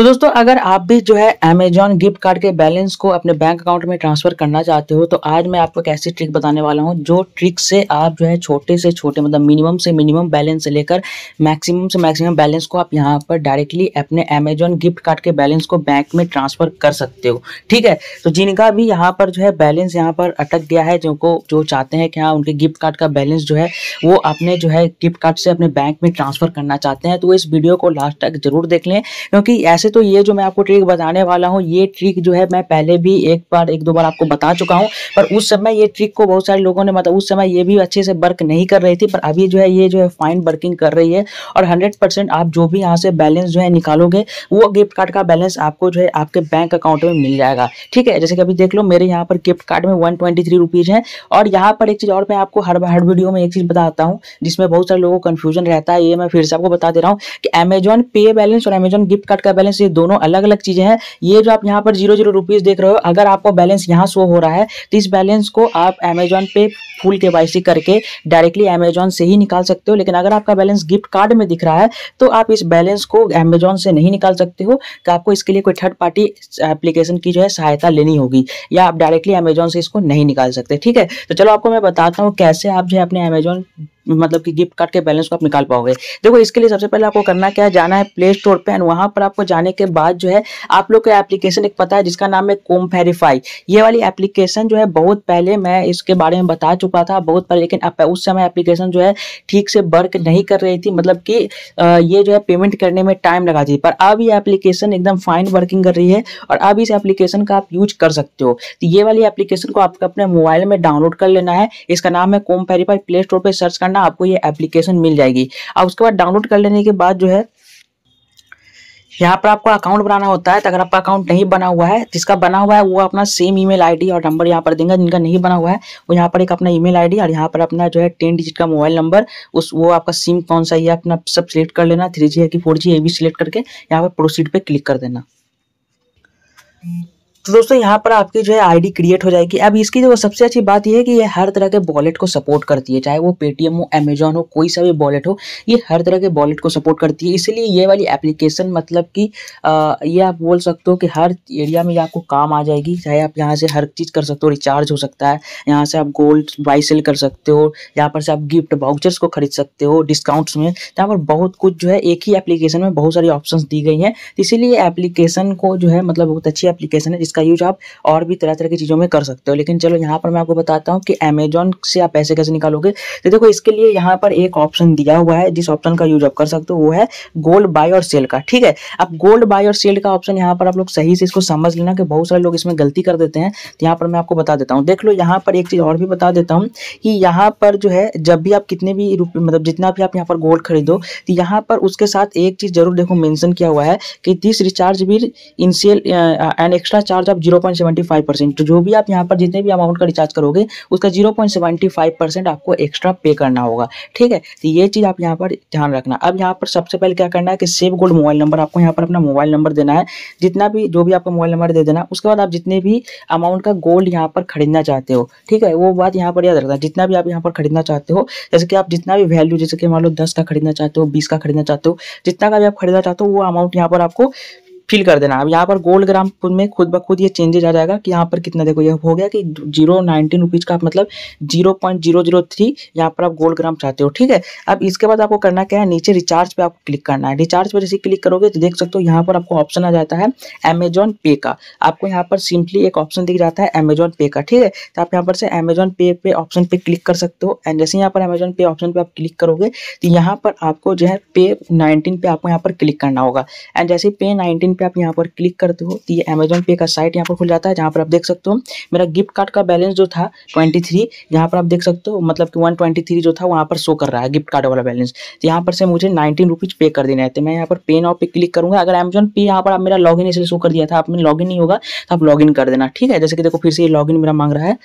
तो दोस्तों अगर आप भी जो है अमेजॉन गिफ्ट कार्ड के बैलेंस को अपने बैंक अकाउंट में ट्रांसफर करना चाहते हो तो आज मैं आपको एक ऐसी ट्रिक बताने वाला हूँ जो ट्रिक से आप जो है छोटे से छोटे मतलब मिनिमम से मिनिमम बैलेंस से लेकर मैक्सिमम से मैक्सिमम बैलेंस को आप यहाँ पर डायरेक्टली अपने अमेजॉन गिफ्ट कार्ड के बैलेंस को बैंक में ट्रांसफर कर सकते हो ठीक है तो जिनका भी यहाँ पर जो है बैलेंस यहाँ पर अटक गया है जिनको जो चाहते हैं कि हाँ उनके गिफ्ट कार्ड का बैलेंस जो है वो अपने जो है गिफ्ट कार्ड से अपने बैंक में ट्रांसफर करना चाहते हैं तो इस वीडियो को लास्ट तक जरूर देख लें क्योंकि ऐसे वैसे तो ये जो मैं आपको ट्रिक बताने वाला हूँ ये ट्रिक जो है मैं पहले भी एक बार एक दो बार आपको बता चुका हूँ पर उस समय ये ट्रिक को बहुत सारे लोगों ने मतलब उस समय ये भी अच्छे से वर्क नहीं कर रही थी पर अभी जो है ये जो है फाइन वर्किंग कर रही है और हंड्रेड आप जो भी यहाँ से बैलेंस जो है निकालोगे वो गिफ्ट कार्ड का बैलेंस आपको जो है आपके बैंक अकाउंट में मिल जाएगा ठीक है जैसे कि अभी देख लो मेरे यहाँ पर गिफ्ट कार्ड में वन ट्वेंटी है और यहाँ पर एक चीज़ और मैं आपको हर हर वीडियो में एक चीज़ बताता हूँ जिसमें बहुत सारे लोगों को कन्फ्यूजन रहता है ये मैं फिर से आपको बता दे रहा हूँ कि अमेजॉन पे बैलेंस और अमेजॉन गिफ्ट कार्ड का बैलेंस से दोनों अलग अलग चीजें हैं ये जो आप यहाँ पर जीरो जीरो रुपीज देख रहे हो अगर आपको बैलेंस यहाँ शो हो रहा है तो इस बैलेंस को आप अमेजोन पे फुल के करके डायरेक्टली अमेजोन से ही निकाल सकते हो लेकिन अगर आपका बैलेंस गिफ्ट कार्ड में दिख रहा है तो आप इस बैलेंस को अमेजोन से नहीं निकाल सकते हो कि तो आपको इसके लिए कोई थर्ड पार्टी एप्लीकेशन की जो है सहायता लेनी होगी या आप डायरेक्टली अमेजोन से इसको नहीं निकाल सकते ठीक है तो चलो आपको मैं बताता हूँ कैसे आप जो है अपने अमेजोन मतलब कि गिफ्ट कार्ड के बैलेंस को आप निकाल पाओगे देखो इसके लिए सबसे पहले आपको करना क्या है जाना है प्ले स्टोर पर एंड वहाँ पर आपको जाने के बाद जो है आप लोग का एप्लीकेशन एक पता है जिसका नाम है कोम फेरीफाई ये वाली एप्लीकेशन जो है बहुत पहले मैं इसके बारे में बता चुका था बहुत पहले लेकिन उस समय एप्लीकेशन जो है ठीक से वर्क नहीं कर रही थी मतलब कि ये जो है पेमेंट करने में टाइम लगा थी पर अब ये एप्लीकेशन एकदम फाइन वर्किंग कर रही है और अब इस एप्लीकेशन का आप यूज कर सकते हो तो ये वाली एप्लीकेशन को आपको अपने मोबाइल में डाउनलोड कर लेना है इसका नाम है कोम फेरीफाई प्ले स्टोर पर सर्च करना ना आपको ये एप्लीकेशन मिल जाएगी अब उसके बाद डाउनलोड कर लेने के बाद जो है यहाँ पर आपको अकाउंट बनाना होता है तो अगर आपका अकाउंट नहीं बना हुआ है जिसका बना हुआ है वो अपना सेम ईमेल आईडी और नंबर यहाँ पर देंगे जिनका नहीं बना हुआ है वो यहाँ पर एक अपना ईमेल आईडी और यहाँ पर अपना जो है टेन डिजिट का मोबाइल नंबर उस वो आपका सिम कौन सा है अपना सब सिलेक्ट कर लेना थ्री जी है कि फोर जी ये भी सिलेक्ट करके यहाँ पर प्रोसीड पर क्लिक कर देना तो दोस्तों यहाँ पर आपकी जो है आईडी क्रिएट हो जाएगी अब इसकी जो सबसे अच्छी बात यह है कि ये हर तरह के वॉलेट को सपोर्ट करती है चाहे वो पेटीएम हो अमेजोन हो कोई सा भी वॉलेट हो ये हर तरह के वॉलेट को सपोर्ट करती है इसलिए ये वाली एप्लीकेशन मतलब कि ये आप बोल सकते हो कि हर एरिया में ये आपको काम आ जाएगी चाहे आप यहाँ से हर चीज़ कर सकते हो रिचार्ज हो सकता है यहाँ से आप गोल्ड बाई सेल कर सकते हो यहाँ पर से आप गिफ्ट वाउचर्स को खरीद सकते हो डिस्काउंट्स में तो यहाँ पर बहुत कुछ जो है एक ही एप्लीकेशन में बहुत सारी ऑप्शन दी गई हैं तो इसीलिए एप्लीकेशन को जो है मतलब बहुत अच्छी एप्लीकेशन है इसका यूज आप और भी तरह तरह की चीज़ों में कर सकते हो लेकिन चलो यहाँ पर मैं आपको बताता हूँ कि अमेजोन से आप पैसे कैसे निकालोगे तो देखो इसके लिए यहाँ पर एक ऑप्शन दिया हुआ है जिस ऑप्शन का यूज आप कर सकते हो वो है गोल्ड बाय और सेल का ठीक है अब गोल्ड बाय और सेल का ऑप्शन यहाँ पर आप लोग सही से इसको समझ लेना कि बहुत सारे लोग इसमें गलती कर देते हैं तो यहाँ पर मैं आपको बता देता हूँ देख लो यहाँ पर एक चीज़ और भी बता देता हूँ कि यहाँ पर जो है जब भी आप कितने भी रुपये मतलब जितना भी आप यहाँ पर गोल्ड खरीदो तो यहाँ पर उसके साथ एक चीज़ जरूर देखो मैंशन किया हुआ है कि दिस रिचार्ज भी इनसेल एंड एक्स्ट्रा चार्ज चार्ज आप जीरो परसेंट तो जो भी आप यहाँ पर जितने भी अमाउंट का रिचार्ज करोगे उसका जीरो परसेंट आपको एक्स्ट्रा पे करना होगा ठीक है तो ये चीज़ आप यहाँ पर ध्यान रखना अब यहाँ पर सबसे पहले क्या करना है कि सेव गोल्ड मोबाइल नंबर आपको यहाँ पर अपना मोबाइल नंबर देना है जितना भी जो भी आपका मोबाइल नंबर दे देना उसके बाद आप जितने भी अमाउंट का गोल्ड यहाँ पर खरीदना चाहते हो ठीक है वो बात यहाँ पर याद रखना जितना भी आप यहाँ पर खरीदना चाहते हो जैसे कि आप जितना भी वैल्यू जैसे कि मान लो दस का खरीदना चाहते हो बीस का खरीदना चाहते हो जितना का भी आप खरीदना चाहते हो वो अमाउंट यहाँ पर आपको फिल कर देना अब यहाँ पर गोल्ड ग्राम में खुद ब खुद ये चेंजेज आ जाएगा कि यहाँ पर कितना देखो ये हो गया कि जीरो नाइनटीन रुपीज़ का मतलब zero point zero zero three यहाँ पर आप गोल्ड ग्राम चाहते हो ठीक है अब इसके बाद आपको करना क्या है नीचे रिचार्ज पे आपको क्लिक करना है रिचार्ज पर जैसे क्लिक करोगे तो देख सकते हो यहाँ पर आपको ऑप्शन आ जाता है अमेजॉन पे का आपको यहाँ पर सिंपली एक ऑप्शन दिख जाता है अमेजॉन पे का ठीक है तो आप यहाँ पर से अमेजॉन पे पे ऑप्शन पर क्लिक कर सकते हो एंड जैसे यहाँ पर अमेजॉन पे ऑप्शन पर आप क्लिक करोगे तो यहाँ पर आपको जो है पे नाइनटीन पे आपको यहाँ पर क्लिक करना होगा एंड जैसे पे नाइनटीन पे आप यहाँ पर क्लिक करते हो तो ये अमेजोन पे का साइट यहाँ पर खुल जाता है जहाँ पर आप देख सकते हो मेरा गिफ्ट कार्ड का बैलेंस जो था ट्वेंटी थ्री यहाँ पर आप देख सकते हो मतलब कि वन ट्वेंटी थ्री जो था वहाँ पर शो कर रहा है गिफ्ट कार्ड वाला बैलेंस तो यहाँ पर से मुझे नाइनटीन रुपीज़ पे कर देना है तो मैं यहाँ पर पे नाउ पे क्लिक करूँगा अगर अमेजोन पे यहाँ पर आप मेरा लॉग इसलिए शो कर दिया था आप लॉग इन नहीं होगा तो आप इन कर देना ठीक है जैसे कि देखो फिर से ये इन मेरा मांग रहा है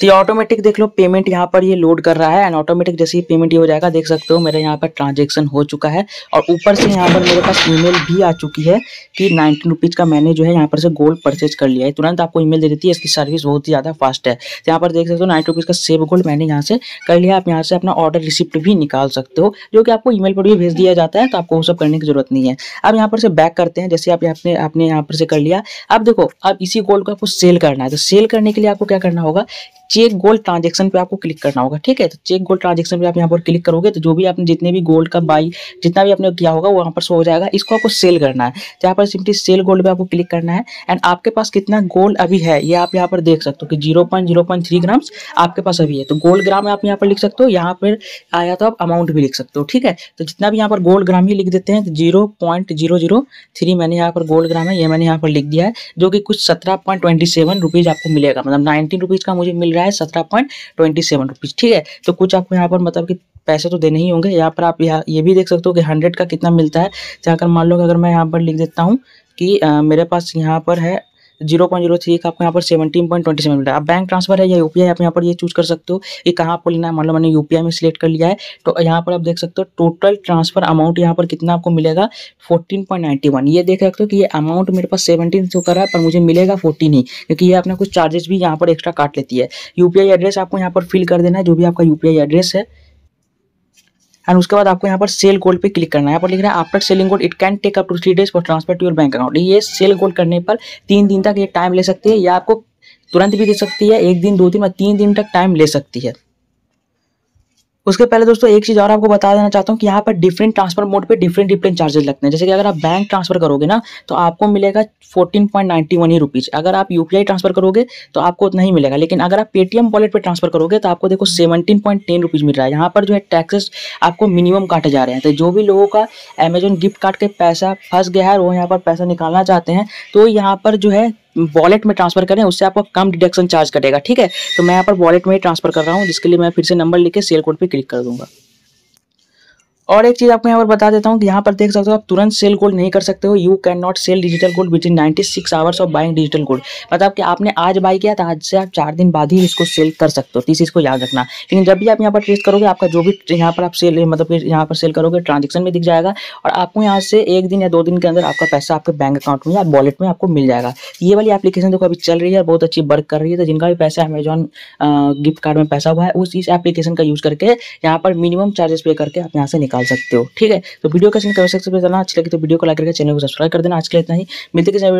तो ये ऑटोमेटिक देख लो पेमेंट यहाँ पर ये लोड कर रहा है एंड ऑटोमेटिक जैसे ही पेमेंट ये हो जाएगा देख सकते हो मेरे यहाँ पर ट्रांजेक्शन हो चुका है और ऊपर से यहाँ पर मेरे पास ईमेल भी आ चुकी है कि नाइनटीन रुपीज़ का मैंने जो है यहाँ पर से गोल्ड परचेज कर लिया है तुरंत आपको ईमेल दे देती है इसकी सर्विस बहुत ही ज़्यादा फास्ट है तो यहाँ पर देख सकते हो नाइन रुपीज़ का सेव गोल्ड मैंने यहाँ से कर लिया आप यहाँ से अपना ऑर्डर रिसिप्ट भी निकाल सकते हो जो कि आपको ई पर भी भेज दिया जाता है तो आपको वो सब करने की जरूरत नहीं है अब यहाँ पर से बैक करते हैं जैसे आप आपने आपने यहाँ पर से कर लिया अब देखो अब इसी गोल्ड को आपको सेल करना है तो सेल करने के लिए आपको क्या करना होगा चेक गोल्ड ट्रांजेक्शन पे आपको क्लिक करना होगा ठीक है तो चेक गोल्ड ट्रांजेक्शन पे आप यहाँ पर क्लिक करोगे तो जो भी आपने जितने भी गोल्ड का बाई जितना भी आपने किया होगा वहाँ पर शो हो जाएगा इसको आपको सेल करना है तो यहाँ पर सिंपली सेल गोल्ड पे आपको क्लिक करना है एंड आपके पास कितना गोल्ड अभी है ये आप यहाँ पर देख सकते हो कि जीरो पॉइंट आपके पास अभी है तो गोल्ड ग्राम आप यहाँ पर लिख सकते हो यहाँ पर आया तो आप अमाउंट भी लिख सकते हो ठीक है तो जितना भी यहाँ पर गोल्ड ग्राम ही लिख देते हैं तो जीरो मैंने यहाँ पर गोल्ड ग्राम है ये मैंने यहाँ पर लिख दिया है जो कि कुछ सत्रह आपको मिलेगा मतलब नाइनटीन का मुझे मिल रहा है सत्रह पॉइंट ट्वेंटी सेवन रुपीज़ ठीक है तो कुछ आपको यहाँ पर मतलब कि पैसे तो देने ही होंगे यहाँ पर आप यहाँ ये भी देख सकते हो कि हंड्रेड का कितना मिलता है जहाँ मान लो कि अगर मैं यहाँ पर लिख देता हूँ कि आ, मेरे पास यहाँ पर है जीरो पॉइंट जीरो थ्री का आपको यहाँ पर सेवेंटीन पॉइंट ट्वेंटी सेवन मिल रहा है अब बैंक ट्रांसफर है या यूपीआई आप यहाँ पर ये चूज कर सकते हो कि कहाँ आपको लेना है मान लो मैंने यूपीआई में सिलेक्ट कर लिया है तो यहाँ पर आप देख सकते हो टोटल ट्रांसफर अमाउंट यहाँ पर कितना आपको मिलेगा फोर्टीन पॉइंट नाइन्टी वन ये देख सकते हो कि ये अमाउंट मेरे पास सेवेंटीन तो करा है पर मुझे मिलेगा फोर्टीन ही क्योंकि ये अपना कुछ चार्जेस भी यहाँ पर एक्स्ट्रा काट लेती है यूपीआई एड्रेस आपको यहाँ पर फिल कर देना है जो भी आपका यूपीआई एड्रेस है एंड उसके बाद आपको यहाँ पर सेल गोल्ड पे क्लिक करना है यहाँ पर लिख रहा है after selling gold it can take up to three days for transfer to your bank account ये सेल गोल्ड करने पर तीन दिन तक ये टाइम ले सकती है या आपको तुरंत भी दे सकती है एक दिन दो दिन या तीन दिन तक टाइम ले सकती है उसके पहले दोस्तों एक चीज़ और आपको बता देना चाहता हूँ कि यहाँ पर डिफरेंट ट्रांसफर मोड पे डिफरेंट डिफरेंट चार्जेस लगते हैं जैसे कि अगर आप बैंक ट्रांसफर करोगे ना तो आपको मिलेगा 14.91 पॉइंट नाइन्टी वन ही रुपीज़ अगर आप यूपीआई ट्रांसफर करोगे तो आपको उतना ही मिलेगा लेकिन अगर आप पेटीएम वॉलेट पर ट्रांसफर करोगे तो आपको देखो सेवनटीन पॉइंट टेन रुपीज़ मिल रहा है यहाँ पर जो है टैक्सेस आपको मिनिमम काटे जा रहे हैं तो जो भी लोगों का अमेजोन गिफ्ट कार्ड के पैसा फंस गया है वो यहाँ पर पैसा निकालना चाहते हैं तो यहाँ पर जो है वॉलेट में ट्रांसफर करें उससे आपको कम डिडक्शन चार्ज कटेगा ठीक है तो मैं यहाँ पर वॉलेट में ही ट्रांसफर कर रहा हूँ जिसके लिए मैं फिर से नंबर लिख सेल कोड पर क्लिक कर दूंगा और एक चीज़ आपको यहाँ पर बता देता हूँ कि यहाँ पर देख सकते हो आप तुरंत सेल गोल्ड नहीं कर सकते हो you can not sell digital gold within ninety six hours of buying digital gold मतलब कि आपने आज बाई किया तो आज से आप चार दिन बाद ही इसको सेल कर सकते हो इस चीज़ को याद रखना लेकिन जब भी आप यहाँ पर ट्रेस करोगे आपका जो भी यहाँ पर आप सेल मतलब यहाँ पर सेल करोगे ट्रांजेक्शन में दिख जाएगा और आपको यहाँ से एक दिन या दो दिन के अंदर आपका पैसा आपके बैंक अकाउंट में या वॉलेट में आपको मिल जाएगा ये वाली एप्लीकेशन देखो अभी चल रही है बहुत अच्छी वर्क कर रही है तो जिनका भी पैसा अमेजॉन गिफ्ट कार्ड में पैसा हुआ है उस इस एप्लीकेशन का यूज़ करके यहाँ पर मिनिमम चार्जेस पे करके आप यहाँ से निकाल निकाल सकते हो ठीक है तो वीडियो कैसे निकाल सकते हो जाना अच्छी लगे तो वीडियो को लाइक करके चैनल को सब्सक्राइब कर देना आज के लिए इतना ही मिलते किसी